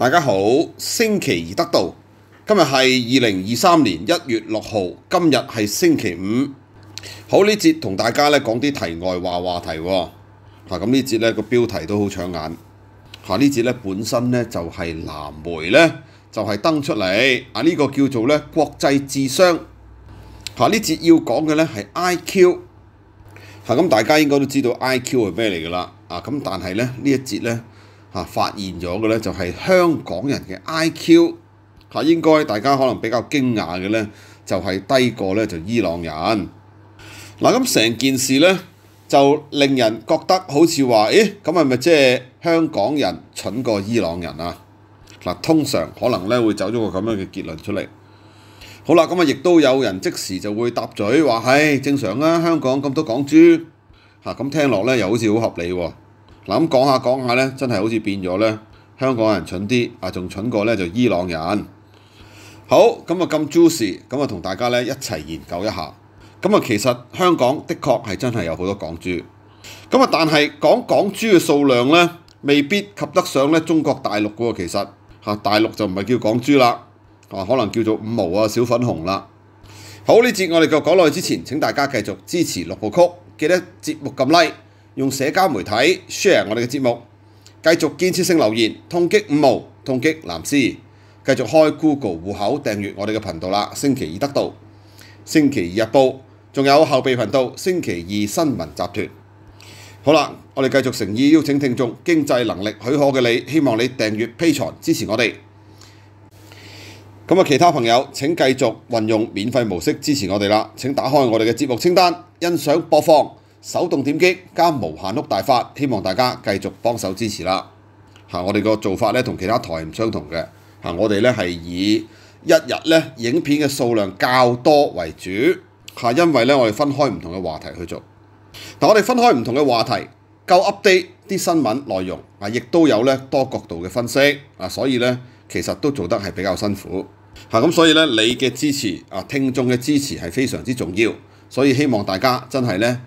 大家好，星期二得到，今日系二零二三年一月六号，今日系星期五。好呢节同大家咧讲啲题外话话题。吓咁呢节咧个标题都好抢眼。吓呢节咧本身咧就系蓝莓咧就系登出嚟。啊呢个叫做咧国际智商。吓呢节要讲嘅咧系 I Q。吓咁大家应该都知道 I Q 系咩嚟噶啦。啊咁但系咧呢一节咧。嚇發現咗嘅咧，就係香港人嘅 I.Q. 嚇，應該大家可能比較驚訝嘅咧，就係低過咧就伊朗人。嗱咁成件事咧，就令人覺得好似話，咦咁係咪即係香港人蠢過伊朗人啊？嗱，通常可能咧會走咗個咁樣嘅結論出嚟。好啦，咁啊亦都有人即時就會答嘴話，唉正常啊，香港咁多港豬嚇，咁聽落咧又好似好合理喎。咁講下講下咧，真係好似變咗咧。香港人蠢啲，啊仲蠢過咧就伊朗人。好，咁啊咁 juicy，咁啊同大家咧一齊研究一下。咁啊其實香港的確係真係有好多港豬。咁啊但係講港豬嘅數量咧，未必及得上咧中國大陸嗰個。其實嚇大陸就唔係叫港豬啦，啊可能叫做五毛啊小粉紅啦。好，呢節我哋嘅講落去之前，請大家繼續支持六部曲，記得節目撳 like。用社交媒體 share 我哋嘅節目，繼續建設性留言，痛擊五毛，痛擊藍絲，繼續開 Google 户口訂閱我哋嘅頻道啦。星期二得到，星期二日報，仲有後備頻道星期二新聞集團。好啦，我哋繼續誠意邀請聽眾，經濟能力許可嘅你，希望你訂閱披財支持我哋。咁啊，其他朋友請繼續運用免費模式支持我哋啦。請打開我哋嘅節目清單，欣賞播放。手動點擊加無限碌大法，希望大家繼續幫手支持啦嚇！我哋個做法咧同其他台唔相同嘅嚇，我哋咧係以一日咧影片嘅數量較多為主嚇，因為咧我哋分開唔同嘅話題去做。但我哋分開唔同嘅話題，夠 update 啲新聞內容啊，亦都有咧多角度嘅分析啊，所以咧其實都做得係比較辛苦嚇。咁所以咧你嘅支持啊，聽眾嘅支持係非常之重要，所以希望大家真係咧～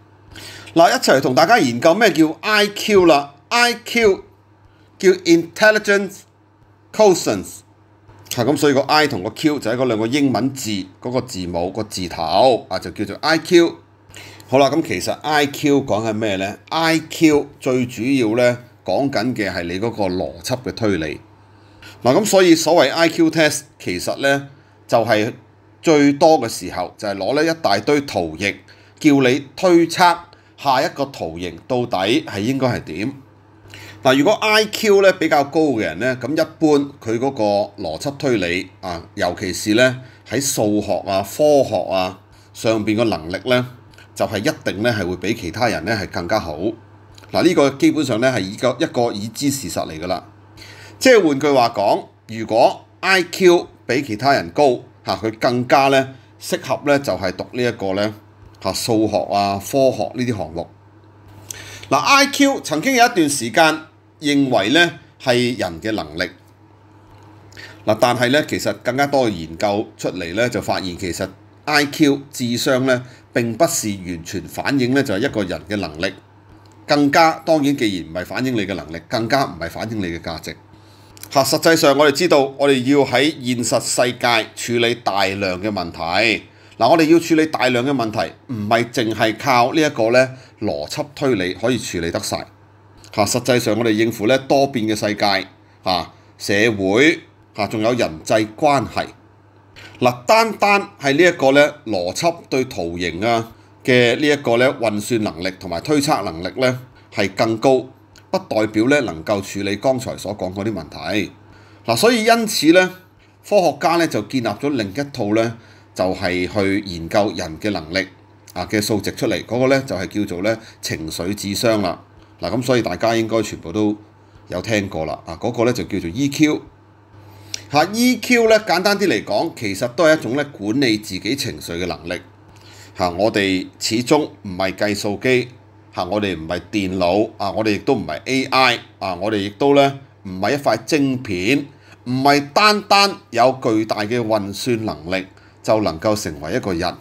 嗱，一齊同大家研究咩叫 I.Q. 啦。I.Q. 叫 intelligence quotient，係咁，所以個 I 同個 Q 就係嗰兩個英文字嗰個字母個字頭啊，就叫做 I.Q. 好啦。咁其實 I.Q. 講係咩呢 i q 最主要呢講緊嘅係你嗰個邏輯嘅推理嗱。咁所以所謂 I.Q. test 其實呢就係最多嘅時候就係攞呢一大堆圖譯，叫你推測。下一個圖形到底係應該係點？嗱，如果 IQ 咧比較高嘅人咧，咁一般佢嗰個邏輯推理啊，尤其是咧喺數學啊、科學啊上邊嘅能力咧，就係一定咧係會比其他人咧係更加好。嗱，呢個基本上咧係以個一個已知事實嚟㗎啦。即係換句話講，如果 IQ 比其他人高，嚇佢更加咧適合咧就係讀呢一個咧。嚇數學啊、科學呢啲項目，嗱 IQ 曾經有一段時間認為咧係人嘅能力，嗱但係咧其實更加多嘅研究出嚟咧就發現其實 IQ 智商咧並不是完全反映咧就係一個人嘅能力，更加當然既然唔係反映你嘅能力，更加唔係反映你嘅價值。嚇實際上我哋知道，我哋要喺現實世界處理大量嘅問題。嗱，我哋要處理大量嘅問題，唔係淨係靠呢一個咧邏輯推理可以處理得曬。嚇，實際上我哋應付咧多變嘅世界，嚇社會，嚇仲有人際關係。嗱，單單係呢一個咧邏輯對圖形啊嘅呢一個咧運算能力同埋推測能力咧係更高，不代表咧能夠處理剛才所講嗰啲問題。嗱，所以因此咧，科學家咧就建立咗另一套咧。就係去研究人嘅能力啊嘅數值出嚟嗰個咧就係叫做咧情緒智商啦嗱咁，所以大家應該全部都有聽過啦啊嗰個咧就叫做 E Q 嚇 E Q 咧簡單啲嚟講，其實都係一種咧管理自己情緒嘅能力嚇。我哋始終唔係計數機嚇，我哋唔係電腦啊，我哋亦都唔係 A I 啊，我哋亦都咧唔係一塊晶片，唔係單單有巨大嘅運算能力。就能夠成為一個人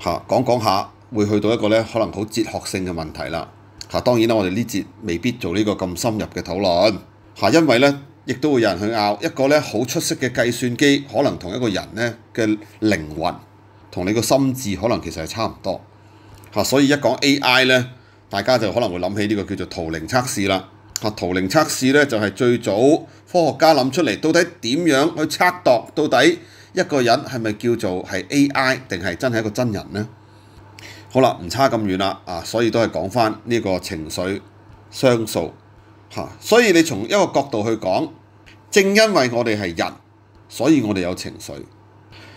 嚇，講講下會去到一個咧，可能好哲學性嘅問題啦。嚇，當然啦，我哋呢節未必做呢個咁深入嘅討論嚇，因為咧亦都會有人去拗一個咧好出色嘅計算機，可能同一個人咧嘅靈魂同你個心智可能其實係差唔多嚇，所以一講 A.I. 咧，大家就可能會諗起呢個叫做圖靈測試啦嚇。圖靈測試咧就係最早科學家諗出嚟，到底點樣去測度到底？一個人係咪叫做係 AI 定係真係一個真人呢？好啦，唔差咁遠啦，啊，所以都係講翻呢個情緒相數嚇。所以你從一個角度去講，正因為我哋係人，所以我哋有情緒。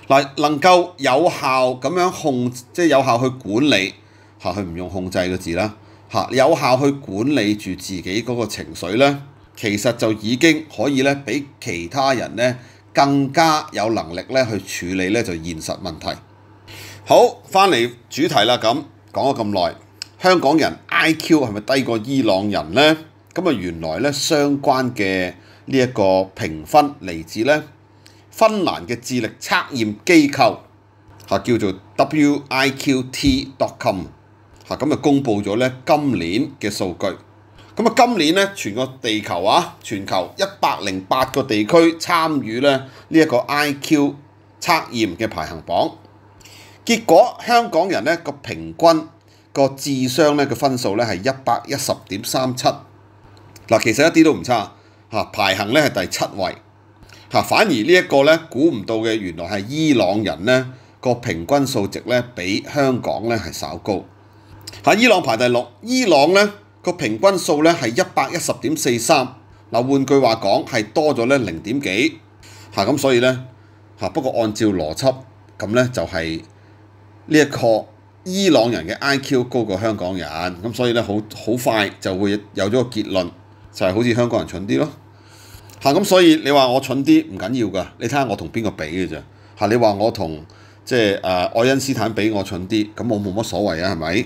嗱，能夠有效咁樣控，即係有效去管理嚇，佢唔用控制嘅字啦嚇，有效去管理住自己嗰個情緒咧，其實就已經可以咧，比其他人咧。更加有能力咧去處理咧就現實問題。好，翻嚟主題啦，咁講咗咁耐，香港人 IQ 係咪低過伊朗人咧？咁啊原來咧相關嘅呢一個評分嚟自咧芬蘭嘅智力測驗機構，係叫做 WIQT.com，嚇咁啊公佈咗咧今年嘅數據。咁啊，今年咧，全個地球啊，全球一百零八個地區參與咧呢一個 IQ 測驗嘅排行榜，結果香港人咧個平均個智商咧嘅分數咧係一百一十點三七，嗱，其實一啲都唔差嚇，排行咧係第七位嚇，反而呢一個咧估唔到嘅，原來係伊朗人咧個平均數值咧比香港咧係稍高，喺伊朗排第六，伊朗咧。個平均數咧係一百一十點四三，嗱換句話講係多咗咧零點幾嚇，咁所以咧嚇不過按照邏輯咁咧就係呢一個伊朗人嘅 IQ 高過香港人，咁所以咧好好快就會有咗個結論，就係好似香港人蠢啲咯嚇，咁所以你話我蠢啲唔緊要噶，你睇下我同邊個比嘅啫嚇，你話我同即係誒愛因斯坦比我蠢啲，咁我冇乜所謂啊，係咪？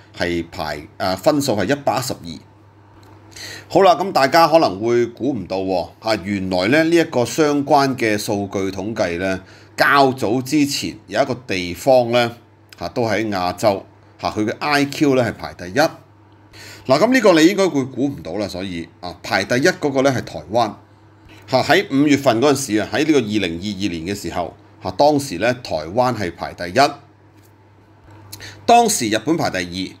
係排誒分數係一百一十二，好啦，咁大家可能會估唔到喎原來咧呢一個相關嘅數據統計咧，較早之前有一個地方咧嚇都喺亞洲嚇，佢嘅 IQ 咧係排第一。嗱咁呢個你應該會估唔到啦，所以啊排第一嗰個咧係台灣嚇喺五月份嗰陣時啊喺呢個二零二二年嘅時候嚇當時咧台灣係排第一，當時日本排第二。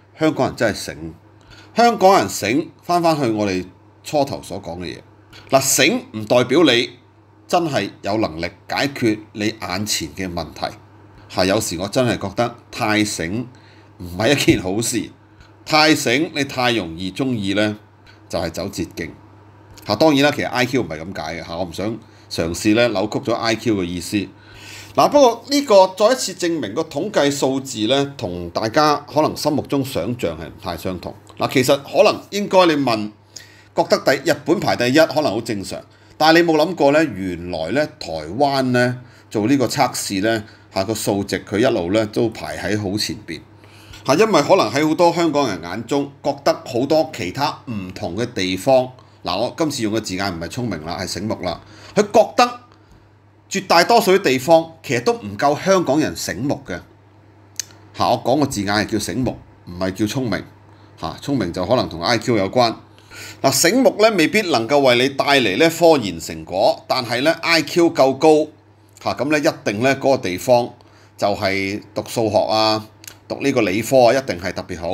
香港人真係醒，香港人醒返返去我哋初頭所講嘅嘢。嗱，醒唔代表你真係有能力解決你眼前嘅問題。係有時我真係覺得太醒唔係一件好事，太醒你太容易中意呢就係走捷徑。嚇，當然啦，其實 I Q 唔係咁解嘅我唔想嘗試咧扭曲咗 I Q 嘅意思。嗱，不過呢個再一次證明個統計數字咧，同大家可能心目中想像係唔太相同。嗱，其實可能應該你問，覺得第日本排第一可能好正常，但係你冇諗過咧，原來咧台灣咧做呢個測試咧，嚇個數值佢一路咧都排喺好前邊。嚇，因為可能喺好多香港人眼中覺得好多其他唔同嘅地方，嗱，我今次用嘅字眼唔係聰明啦，係醒目啦，佢覺得。絕大多數啲地方其實都唔夠香港人醒目嘅嚇。我講個字眼係叫醒目，唔係叫聰明嚇。聰明就可能同 I.Q. 有關嗱。醒目咧未必能夠為你帶嚟咧科研成果，但係咧 I.Q. 夠高嚇咁咧一定咧嗰個地方就係讀數學啊、讀呢個理科啊，一定係特別好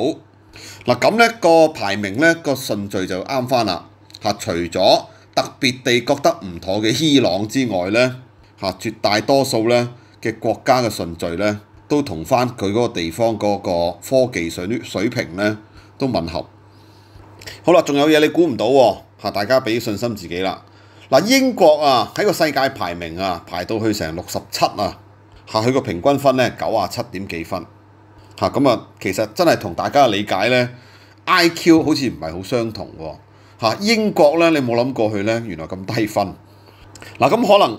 嗱。咁咧個排名咧個順序就啱翻啦嚇。除咗特別地覺得唔妥嘅伊朗之外咧。嚇絕大多數咧嘅國家嘅順序咧，都同翻佢嗰個地方嗰個科技水水平咧都吻合。好啦，仲有嘢你估唔到喎嚇！大家俾信心自己啦。嗱，英國啊喺個世界排名啊排到去成六十七啊嚇，佢個平均分咧九啊七點幾分嚇咁啊，其實真係同大家嘅理解咧 IQ 好似唔係好相同喎嚇！英國咧你冇諗過去咧原來咁低分嗱咁可能。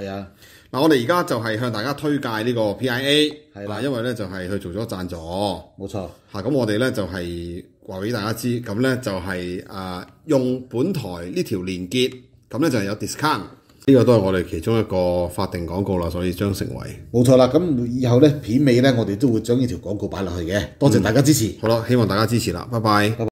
系啊，嗱，我哋而家就系向大家推介呢个 P I A，嗱，因为咧就系佢做咗赞助，冇错吓。咁我哋咧就系话俾大家知，咁咧就系啊用本台呢条连结，咁咧就系有 discount。呢个都系我哋其中一个法定广告啦，所以将成为冇错啦。咁以后咧片尾咧，我哋都会将呢条广告摆落去嘅。多谢大家支持，好啦，希望大家支持啦，拜拜。